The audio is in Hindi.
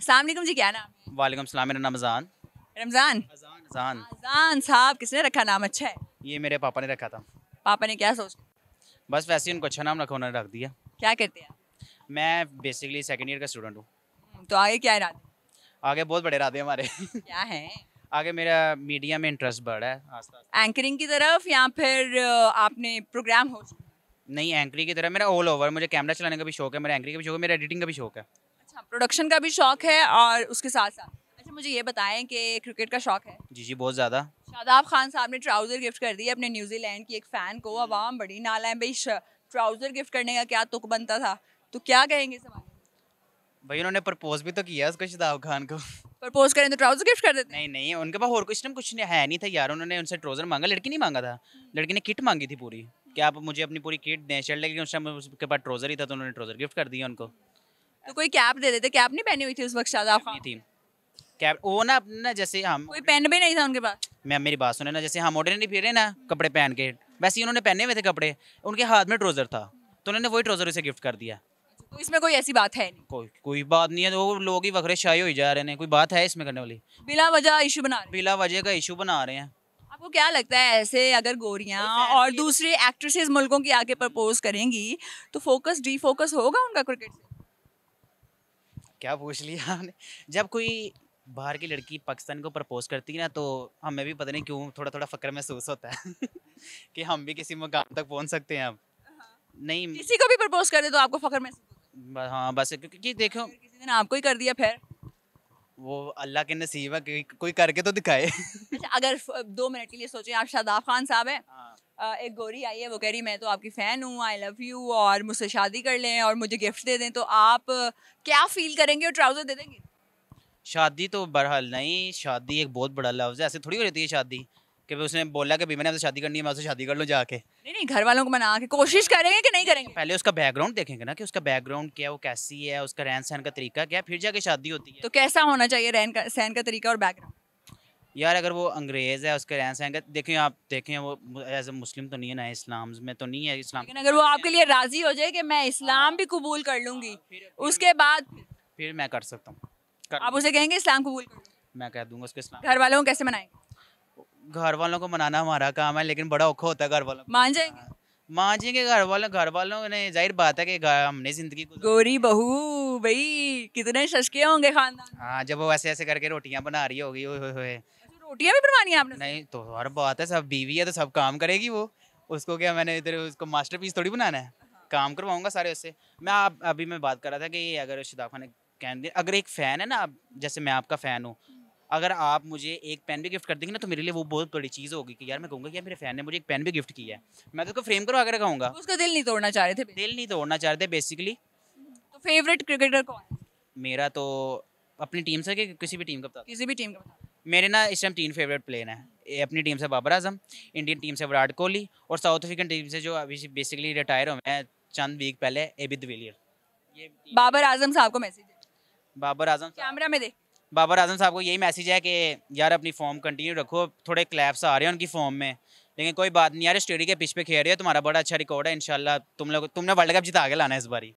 असलम जी क्या नाम वालेकुम सलाम मेरा नाम रमज़ान रमज़ान रमज़ान साहब किसने रखा नाम अच्छा है ये मेरे पापा ने रखा था पापा ने क्या सोच बस वैसे ही उनको अच्छा नाम रखा उन्होंने रख दिया क्या कहते हैं मैं बेसिकली सेकेंड ईयर का स्टूडेंट हूँ हम्म, तो आगे क्या इरादे आगे बहुत बड़े इरादे हमारे क्या है आगे मेरा मीडिया में इंटरेस्ट बढ़ा है एंकरिंग की तरफ या फिर आपने प्रोग्राम हो नहीं एंकरिंग की तरफ मेरा ऑल ओवर मुझे कैमरा चलाने का भी शौक है मेरा एंकरिंग का भी शौक है मेरा एडिटिंग का भी शौक है अच्छा प्रोडक्शन का भी शौक है और उसके साथ साथ अच्छा मुझे ये बताएं कि क्रिकेट का शौक है जी जी बहुत ज़्यादा शादाब खान साहब ने ट्राउज़र गिफ्ट कर दी अपने न्यूजीलैंड की एक फ़ैन को आवाम बड़ी नाला है भाई ट्राउज़र गिफ्ट करने का क्या तुक बनता था तो क्या कहेंगे इस भाई उन्होंने प्रपोज भी तो किया उसको शादाब खान को प्रपोज करें तो ट्राउजर गिफ्ट कर देते नहीं नहीं उनके पास और कुछ ना कुछ है नहीं था यार उन्होंने उनसे ट्राउजर मांगा लड़की नहीं मांगा था हम्म। लड़की ने किट मांगी थी पूरी क्या आप मुझे अपनी पूरी किट दें चल लेकिन उसके पास ट्राउजर ही था तो उन्होंने ट्राउजर गिफ्ट कर दिया उनको तो कोई कैप दे देते कैप नहीं पहनी हुई थी उस वक्त शादा थी कैप वो ना अपना जैसे हम कोई पहन भी नहीं था उनके पास मैम मेरी बात सुने ना जैसे हम ऑर्डर नहीं रहे ना कपड़े पहन के वैसे ही उन्होंने पहने हुए थे कपड़े उनके हाथ में ट्रोजर था तो उन्होंने वही ट्रोजर उसे गिफ्ट कर दिया अच्छा, तो इसमें कोई ऐसी बात है नहीं कोई कोई बात नहीं है तो वो लोग ही वखरे शाही हो जा रहे हैं कोई बात है इसमें करने वाली बिला वजह इशू बना बिला वजह का इशू बना रहे हैं आपको क्या लगता है ऐसे अगर गोरिया और दूसरे एक्ट्रेसेस मुल्कों की आगे प्रपोज करेंगी तो फोकस डी होगा उनका क्रिकेट से क्या पूछ लिया आपने जब कोई बाहर की लड़की पाकिस्तान को प्रपोज करती है ना तो हमें भी पता नहीं क्यों थोड़ा थोड़ा फक्र महसूस होता है कि हम भी किसी मुकाम तक पहुंच सकते हैं अब हाँ। नहीं किसी को भी प्रपोज कर दे तो आपको फक्र महसूस हाँ बस क्योंकि देखो किसी ने आपको ही कर दिया फिर वो अल्लाह के नसीब है कोई करके तो दिखाए अच्छा अगर दो मिनट के लिए सोचे आप शादाब खान साहब हैं हाँ। एक गोरी आई है वो कह रही मैं तो आपकी फ़ैन हूँ आई लव यू और मुझसे शादी कर लें और मुझे गिफ्ट दे दें तो आप क्या फ़ील करेंगे और ट्राउज़र दे देंगे शादी तो बहरहाल नहीं शादी एक बहुत बड़ा लफ्ज़ है ऐसे थोड़ी हो जाती है शादी कि उसने बोला कि मैंने आपसे शादी करनी है मैं उससे शादी कर लूँ जाके नहीं नहीं घर वालों को मना के कोशिश करेंगे कि नहीं करेंगे पहले उसका बैकग्राउंड देखेंगे ना कि उसका बैकग्राउंड क्या है वो कैसी है उसका रहन सहन का तरीका क्या फिर जाके शादी होती है तो कैसा होना चाहिए रहन सहन का तरीका और बैकग्राउंड यार अगर वो अंग्रेज़ है उसके रहन सहन देखें आप देखें वो एज ए मुस्लिम तो नहीं है ना इस्लाम में तो नहीं है इस्लाम लेकिन अगर वो आपके लिए राज़ी हो जाए कि मैं इस्लाम भी कबूल कर लूँगी हाँ, उसके बाद फिर मैं कर सकता हूँ आप उसे कहेंगे इस्लाम कबूल मैं कह दूंगा उसके घर वालों को कैसे मनाएंगे घर वालों को मनाना हमारा काम है लेकिन बड़ा औखा होता है घर वालों मान जाएंगे हाँ। माँ जी के घर वालों घर वालों ने जाहिर बात है कि हमने जिंदगी गोरी बहू भाई कितने शशके होंगे खानदान हाँ जब वो ऐसे ऐसे करके रोटियां बना रही होगी अच्छा, रोटियां भी बनवानी आपने नहीं तो हर बात है सब बीवी है तो सब काम करेगी वो उसको क्या मैंने इधर उसको पीस थोड़ी बनाना है हाँ। काम करवाऊंगा सारे उससे मैं आप अभी मैं बात कर रहा था कि अगर शिदाब कह दिया अगर एक फ़ैन है ना आप जैसे मैं आपका फ़ैन हूँ अगर आप मुझे एक पेन भी गिफ्ट कर देंगे ना तो मेरे लिए वो बहुत बड़ी चीज़ होगी कि यार मैं कहूँगा यार मेरे फैन ने मुझे एक पेन भी गिफ्ट किया है मैं तो उसको फ्रेम करवा कर रखाऊंगा उसका दिल नहीं तोड़ना चाह रहे थे दिल नहीं तोड़ना चाह रहे थे बेसिकली तो फेवरेट क्रिकेटर कौन मेरा तो अपनी टीम से किसी भी टीम का पता किसी भी टीम का मेरे ना इस टाइम तीन फेवरेट प्लेयर हैं अपनी टीम से बाबर आजम इंडियन टीम से विराट कोहली और साउथ अफ्रीकन टीम से जो अभी बेसिकली रिटायर हो मैं चंद वीक पहले एबिद विलियर बाबर आजम साहब को मैसेज बाबर आजम कैमरा में देख बाबर आजम साहब को यही मैसेज है कि यार अपनी फॉर्म कंटिन्यू रखो थोड़े क्लैप्स आ रहे हैं उनकी फॉर्म में लेकिन कोई बात नहीं यार स्टेडी के पिछ पे खेल रहे हो तुम्हारा बड़ा अच्छा रिकॉर्ड है इनशाला तुम लोग तुमने वर्ल्ड कप जिता के लाना है इस बारी